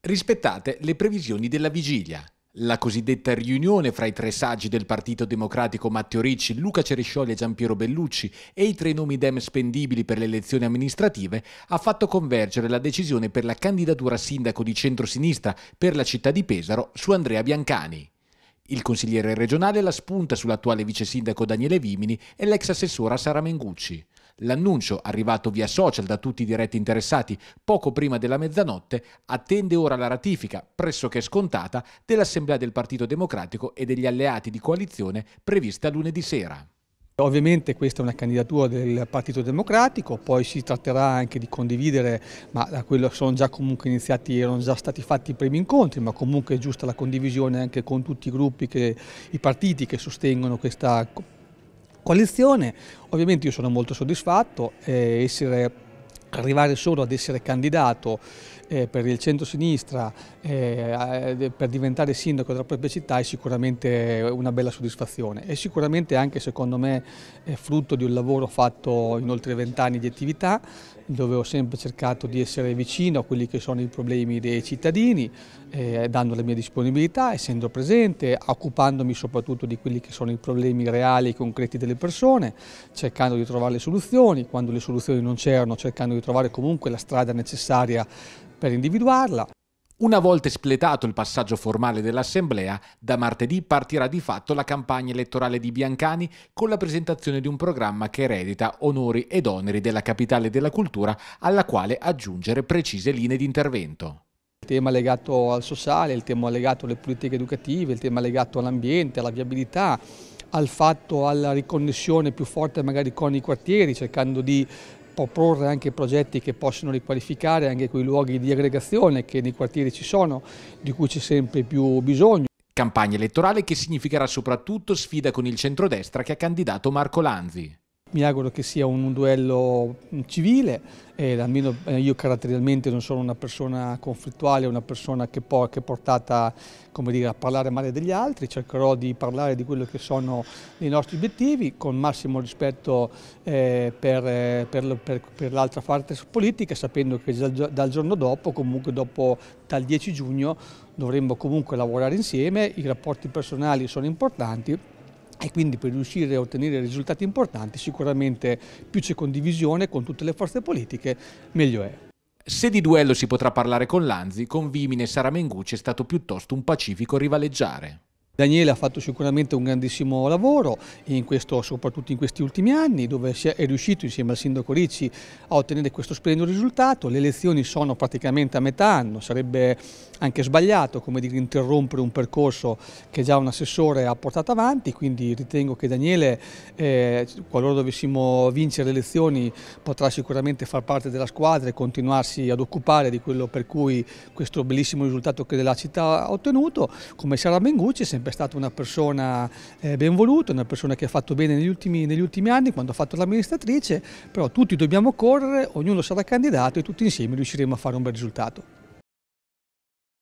Rispettate le previsioni della vigilia. La cosiddetta riunione fra i tre saggi del Partito Democratico Matteo Ricci, Luca Cerescioli e Giampiero Bellucci e i tre nomi dem spendibili per le elezioni amministrative ha fatto convergere la decisione per la candidatura a sindaco di centrosinistra per la città di Pesaro su Andrea Biancani. Il consigliere regionale la spunta sull'attuale vice sindaco Daniele Vimini e l'ex assessora Sara Mengucci. L'annuncio, arrivato via social da tutti i diretti interessati poco prima della mezzanotte, attende ora la ratifica, pressoché scontata, dell'Assemblea del Partito Democratico e degli alleati di coalizione prevista lunedì sera. Ovviamente questa è una candidatura del Partito Democratico, poi si tratterà anche di condividere, ma da quello sono già comunque iniziati, erano già stati fatti i primi incontri, ma comunque è giusta la condivisione anche con tutti i gruppi, che, i partiti che sostengono questa coalizione. Ovviamente io sono molto soddisfatto, eh, essere arrivare solo ad essere candidato eh, per il centro-sinistra eh, eh, per diventare sindaco della propria città è sicuramente una bella soddisfazione e sicuramente anche secondo me è eh, frutto di un lavoro fatto in oltre vent'anni di attività dove ho sempre cercato di essere vicino a quelli che sono i problemi dei cittadini eh, dando la mia disponibilità, essendo presente, occupandomi soprattutto di quelli che sono i problemi reali e concreti delle persone, cercando di trovare le soluzioni, quando le soluzioni non c'erano cercando di di trovare comunque la strada necessaria per individuarla. Una volta espletato il passaggio formale dell'Assemblea, da martedì partirà di fatto la campagna elettorale di Biancani con la presentazione di un programma che eredita onori ed oneri della capitale della cultura alla quale aggiungere precise linee di intervento. Il tema legato al sociale, il tema legato alle politiche educative, il tema legato all'ambiente, alla viabilità, al fatto, alla riconnessione più forte magari con i quartieri, cercando di proporre anche progetti che possono riqualificare anche quei luoghi di aggregazione che nei quartieri ci sono, di cui c'è sempre più bisogno. Campagna elettorale che significherà soprattutto sfida con il centrodestra che ha candidato Marco Lanzi. Mi auguro che sia un duello mm, civile, eh, almeno io caratterialmente non sono una persona conflittuale, una persona che, po che è portata dire, a parlare male degli altri, cercherò di parlare di quello che sono i nostri obiettivi con massimo rispetto eh, per, eh, per, per, per l'altra parte politica, sapendo che dal, dal giorno dopo, comunque dopo dal 10 giugno, dovremmo comunque lavorare insieme, i rapporti personali sono importanti e quindi per riuscire a ottenere risultati importanti sicuramente più c'è condivisione con tutte le forze politiche meglio è. Se di duello si potrà parlare con Lanzi, con Vimine e Sara Mengucci è stato piuttosto un pacifico rivaleggiare. Daniele ha fatto sicuramente un grandissimo lavoro, in questo, soprattutto in questi ultimi anni, dove è riuscito insieme al sindaco Ricci a ottenere questo splendido risultato. Le elezioni sono praticamente a metà anno, sarebbe anche sbagliato come dire, interrompere un percorso che già un assessore ha portato avanti, quindi ritengo che Daniele, eh, qualora dovessimo vincere le elezioni, potrà sicuramente far parte della squadra e continuarsi ad occupare di quello per cui questo bellissimo risultato che la città ha ottenuto, come Sara Mengucci, sempre sempre stata una persona eh, ben voluta, una persona che ha fatto bene negli ultimi, negli ultimi anni quando ha fatto l'amministratrice, però tutti dobbiamo correre, ognuno sarà candidato e tutti insieme riusciremo a fare un bel risultato.